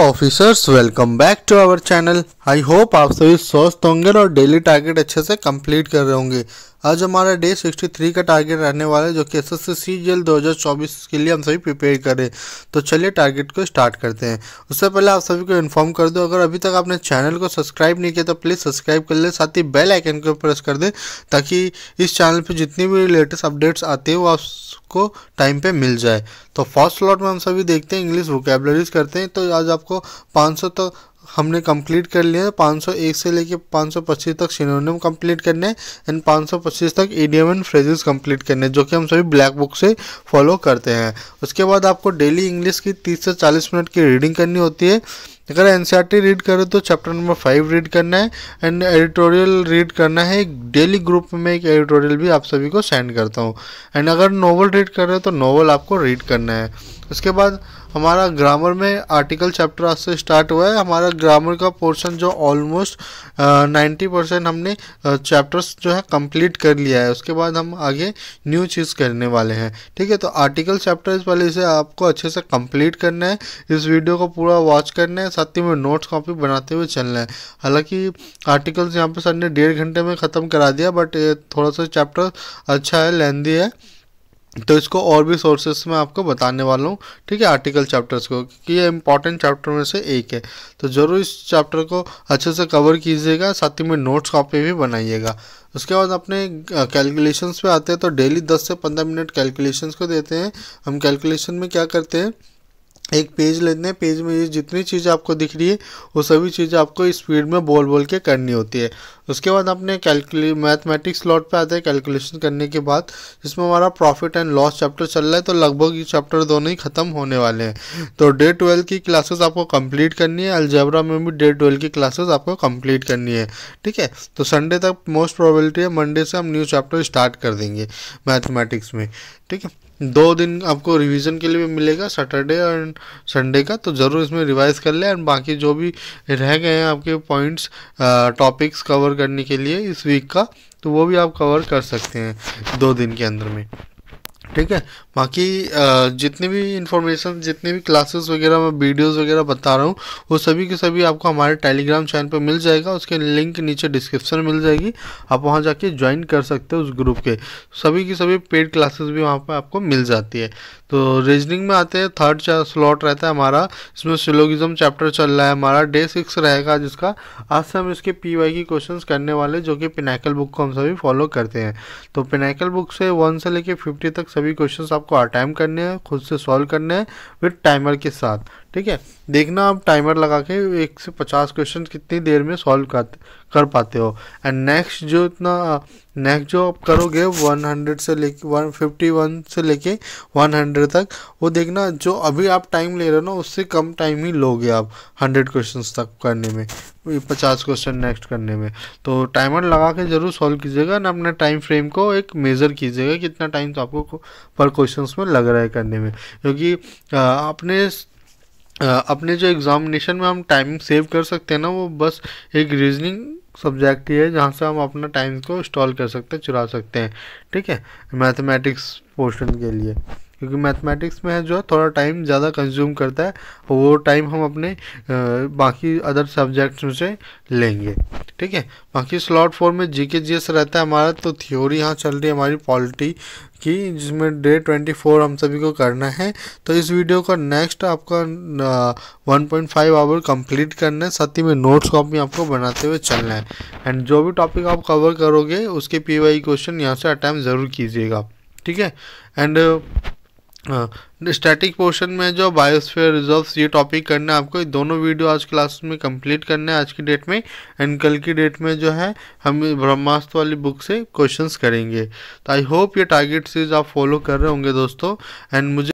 Officers welcome back to our channel I hope आप सभी स्वस्थ होंगे और डेली टारगेट अच्छे से कंप्लीट कर रहे होंगे आज हमारा डे 63 का टारगेट रहने वाला है जो कि एस एस सी दो के लिए हम सभी प्रिपेयर करें तो चलिए टारगेट को स्टार्ट करते हैं उससे पहले आप सभी को इन्फॉर्म कर दो अगर अभी तक आपने चैनल को सब्सक्राइब नहीं किया तो प्लीज़ सब्सक्राइब कर लें साथ ही बेल आइकन को प्रेस कर दें ताकि इस चैनल पर जितनी भी लेटेस्ट अपडेट्स आते हैं वो आपको टाइम पर मिल जाए तो फर्स्ट स्लॉट में हम सभी देखते हैं इंग्लिश वोकेबलरीज करते हैं तो आज आपको पाँच तो हमने कंप्लीट कर लिया है 501 से लेके 525 तक सिनोनिम कंप्लीट करने एंड 525 तक एडियम एंड फ्रेजेस कंप्लीट करने जो कि हम सभी ब्लैक बुक से फॉलो करते हैं उसके बाद आपको डेली इंग्लिश की 30 से 40 मिनट की रीडिंग करनी होती है अगर एन रीड e करो तो चैप्टर नंबर फाइव रीड करना है एंड एडिटोरियल रीड करना है डेली ग्रुप में एक एडिटोरियल भी आप सभी को सेंड करता हूँ एंड अगर नॉवल रीड कर रहे हो तो नॉवल आपको रीड करना है उसके बाद हमारा ग्रामर में आर्टिकल चैप्टर आज से स्टार्ट हुआ है हमारा ग्रामर का पोर्शन जो ऑलमोस्ट नाइन्टी परसेंट हमने चैप्टर्स जो है कंप्लीट कर लिया है उसके बाद हम आगे न्यू चीज़ करने वाले हैं ठीक है तो आर्टिकल चैप्टर वाले इसे आपको अच्छे से कंप्लीट करना है इस वीडियो को पूरा वॉच करना है साथ ही में नोट्स कॉपी बनाते हुए चलना है हालाँकि आर्टिकल्स यहाँ पर सर ने डेढ़ घंटे में ख़त्म करा दिया बट थोड़ा सा चैप्टर अच्छा है लेंदी है तो इसको और भी सोर्सेस में आपको बताने वाला हूँ ठीक है आर्टिकल चैप्टर्स को क्योंकि ये इंपॉर्टेंट चैप्टर में से एक है तो ज़रूर इस चैप्टर को अच्छे से कवर कीजिएगा साथ ही में नोट्स कॉपी भी बनाइएगा उसके बाद अपने कैलकुलेशंस पे आते हैं तो डेली 10 से 15 मिनट कैलकुलेशंस को देते हैं हम कैलकुलेशन में क्या करते हैं एक पेज लेते हैं पेज में ये जितनी चीज़ें आपको दिख रही है वो सभी चीज़ें आपको स्पीड में बोल बोल के करनी होती है उसके बाद अपने कैलकुले मैथमेटिक्स लॉट पे आते हैं कैलकुलेशन करने के बाद जिसमें हमारा प्रॉफिट एंड लॉस चैप्टर चल रहा है तो लगभग ये चैप्टर दोनों ही ख़त्म होने वाले हैं तो डे ट्वेल्व की क्लासेस आपको कंप्लीट करनी है अलजेबरा में भी डे ट्वेल्व की क्लासेस आपको कंप्लीट करनी है ठीक है तो संडे तक मोस्ट प्रॉबलिटी है मंडे से हम न्यू चैप्टर स्टार्ट कर देंगे मैथमेटिक्स में ठीक है दो दिन आपको रिवीजन के लिए भी मिलेगा सैटरडे एंड संडे का तो ज़रूर इसमें रिवाइज कर लें एंड बाकी जो भी रह गए हैं आपके पॉइंट्स टॉपिक्स कवर करने के लिए इस वीक का तो वो भी आप कवर कर सकते हैं दो दिन के अंदर में ठीक है बाकी जितनी भी इंफॉर्मेशन जितनी भी क्लासेस वगैरह मैं वीडियोस वगैरह बता रहा हूँ वो सभी के सभी आपको हमारे टेलीग्राम चैनल पर मिल जाएगा उसके लिंक नीचे डिस्क्रिप्शन मिल जाएगी आप वहाँ जाके ज्वाइन कर सकते हो उस ग्रुप के सभी की सभी पेड क्लासेस भी वहाँ पर आपको मिल जाती है तो रीजनिंग में आते हैं थर्ड स्लॉट रहता है हमारा इसमें सिलोगिज्म चैप्टर चल रहा है हमारा डे सिक्स रहेगा जिसका आज से हम इसके पी की क्वेश्चन करने वाले जो कि पिनाकल बुक को हम सभी फॉलो करते हैं तो पिनाकल बुक से वन से लेके फिफ्टी तक सभी सभी क्वेश्चंस आपको अटैम्प करने हैं खुद से सॉल्व करने हैं विद टाइमर के साथ ठीक है देखना आप टाइमर लगा के एक से पचास क्वेश्चन कितनी देर में सॉल्व कर पाते हो एंड नेक्स्ट जो इतना नेक्स्ट जो आप करोगे 100 से लेके 151 से लेके 100 तक वो देखना जो अभी आप टाइम ले रहे हो ना उससे कम टाइम ही लोगे आप 100 क्वेश्चंस तक करने में 50 क्वेश्चन नेक्स्ट करने में तो टाइमर लगा के ज़रूर सॉल्व कीजिएगा ना अपने टाइम फ्रेम को एक मेज़र कीजिएगा कितना टाइम तो आपको पर क्वेश्चन में लग रहा है करने में क्योंकि अपने अपने जो एग्ज़ामिनेशन में हम टाइमिंग सेव कर सकते हैं ना वो बस एक रीजनिंग सब्जेक्ट ही है जहाँ से हम अपना टाइम को इंस्टॉल कर सकते हैं चुरा सकते हैं ठीक है मैथमेटिक्स पोर्शन के लिए क्योंकि मैथमेटिक्स में है जो थोड़ा टाइम ज़्यादा कंज्यूम करता है वो टाइम हम अपने बाकी अदर सब्जेक्ट्स से लेंगे ठीक है बाकी स्लॉट फोर में जीके जीएस रहता है हमारा तो थ्योरी यहाँ चल रही है हमारी पॉलिटी की जिसमें डे ट्वेंटी फोर हम सभी को करना है तो इस वीडियो का नेक्स्ट आपका one point five hour complete करना है साथ ही में नोट्स कॉपी आपको बनाते हुए चलना है एंड जो भी टॉपिक आप कवर करोगे उसके पी वाई क्वेश्चन यहाँ से अटैम्प ज़रूर कीजिएगा ठीक है एंड स्टैटिक हाँ। पोर्शन में जो बायोस्फीयर रिजर्व्स ये टॉपिक करना है आपको दोनों वीडियो आज क्लास में कंप्लीट करना है आज की डेट में एंड कल की डेट में जो है हम ब्रह्मास्त्र वाली बुक से क्वेश्चंस करेंगे तो आई होप ये टारगेट सीरीज आप फॉलो कर रहे होंगे दोस्तों एंड मुझे